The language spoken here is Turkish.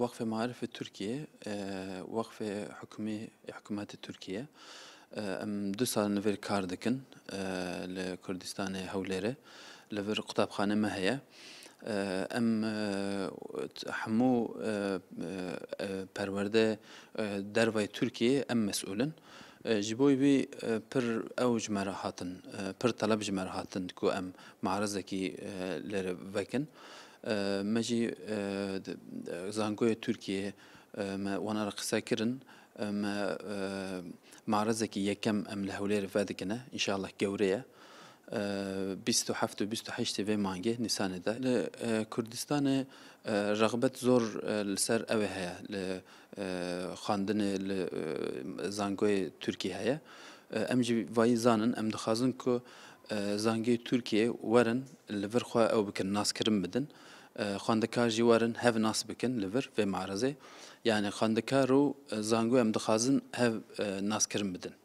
وقفة معارف التركية آه، وقفة حكومي حكومات التركية آه، ام دو سال نفر كاردكن آه، لكردستان هوليرة لفر قطاب خانة ما هي ام حمو پرورده دروای ترکیه ام مسئولن Ee, ji bo wê e, pir ew ji me re hatin e, pir teleb ji me re hatin ku em maarezekî e, li vekin me jî zangoya Tirkiyeyê me wana re qise kirin me maarezekî yekem em li hewlêrê vedikine 27 و 28 وی مانگه نیسانه ده کردستان رغبت زور لسر اوه هیا خاندن زانگوی ترکی هیا ام جی وای زانن ام دخوازن که زانگوی ترکیه ورن لور خواه او بکن ناس کرم بدن xwendekar jî werin hev nas bikin li vir vê marizê yani xwendekar û zango em dixwazin hev naskirin bidin